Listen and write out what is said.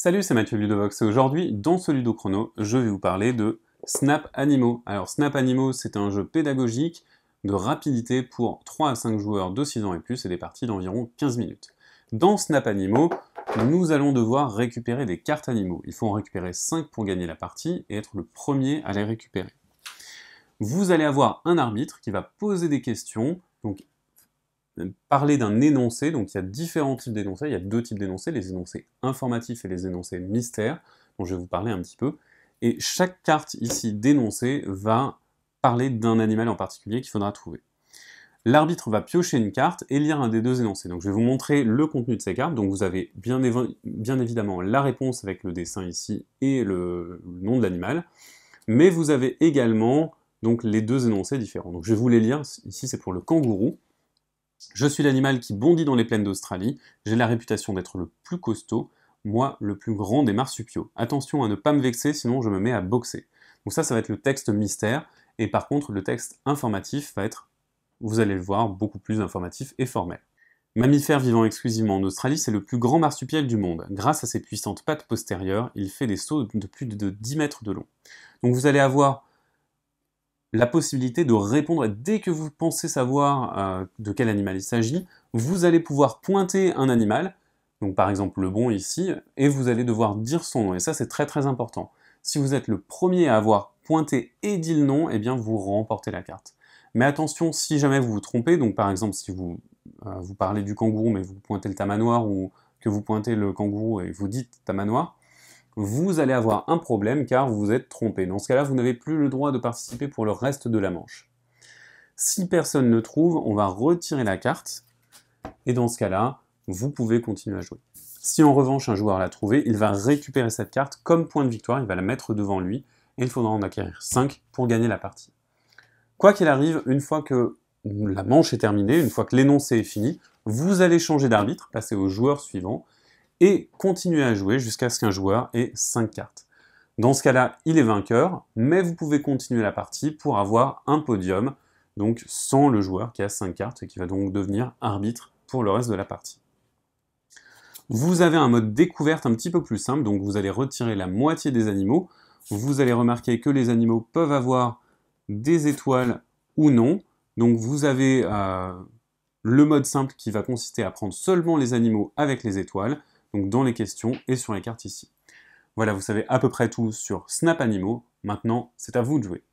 Salut, c'est Mathieu Ludovox et aujourd'hui, dans ce Ludo Chrono, je vais vous parler de Snap Animaux. Alors Snap Animaux, c'est un jeu pédagogique de rapidité pour 3 à 5 joueurs de 6 ans et plus et des parties d'environ 15 minutes. Dans Snap Animaux, nous allons devoir récupérer des cartes animaux. Il faut en récupérer 5 pour gagner la partie et être le premier à les récupérer. Vous allez avoir un arbitre qui va poser des questions, donc parler d'un énoncé. Donc il y a différents types d'énoncés. Il y a deux types d'énoncés, les énoncés informatifs et les énoncés mystères, dont je vais vous parler un petit peu. Et chaque carte ici d'énoncé va parler d'un animal en particulier qu'il faudra trouver. L'arbitre va piocher une carte et lire un des deux énoncés. Donc je vais vous montrer le contenu de ces cartes. Donc vous avez bien, évidemment la réponse avec le dessin ici et le, nom de l'animal. Mais vous avez également donc les deux énoncés différents. Donc je vais vous les lire. Ici c'est pour le kangourou. Je suis l'animal qui bondit dans les plaines d'Australie, j'ai la réputation d'être le plus costaud, moi le plus grand des marsupiaux. Attention à ne pas me vexer, sinon je me mets à boxer. Donc ça, ça va être le texte mystère, et par contre le texte informatif va être, vous allez le voir, beaucoup plus informatif et formel. Mammifère vivant exclusivement en Australie, c'est le plus grand marsupial du monde. Grâce à ses puissantes pattes postérieures, il fait des sauts de plus de 10 mètres de long. Donc vous allez avoir la possibilité de répondre dès que vous pensez savoir euh, de quel animal il s'agit, vous allez pouvoir pointer un animal, donc par exemple le bon ici, et vous allez devoir dire son nom, et ça c'est très très important. Si vous êtes le premier à avoir pointé et dit le nom, eh bien vous remportez la carte. Mais attention, si jamais vous vous trompez, donc par exemple si vous, euh, vous parlez du kangourou mais vous pointez le tamanoir, ou que vous pointez le kangourou et vous dites tamanoir, vous allez avoir un problème car vous vous êtes trompé. Dans ce cas-là, vous n'avez plus le droit de participer pour le reste de la manche. Si personne ne trouve, on va retirer la carte. Et dans ce cas-là, vous pouvez continuer à jouer. Si en revanche un joueur l'a trouvée, il va récupérer cette carte comme point de victoire, il va la mettre devant lui, et il faudra en acquérir 5 pour gagner la partie. Quoi qu'il arrive, une fois que la manche est terminée, une fois que l'énoncé est fini, vous allez changer d'arbitre, passer au joueur suivant, et continuer à jouer jusqu'à ce qu'un joueur ait 5 cartes. Dans ce cas-là, il est vainqueur, mais vous pouvez continuer la partie pour avoir un podium, donc sans le joueur qui a 5 cartes et qui va donc devenir arbitre pour le reste de la partie. Vous avez un mode découverte un petit peu plus simple, donc vous allez retirer la moitié des animaux. Vous allez remarquer que les animaux peuvent avoir des étoiles ou non. Donc vous avez euh, le mode simple qui va consister à prendre seulement les animaux avec les étoiles donc dans les questions et sur les cartes ici. Voilà, vous savez à peu près tout sur Snap Animaux. Maintenant, c'est à vous de jouer.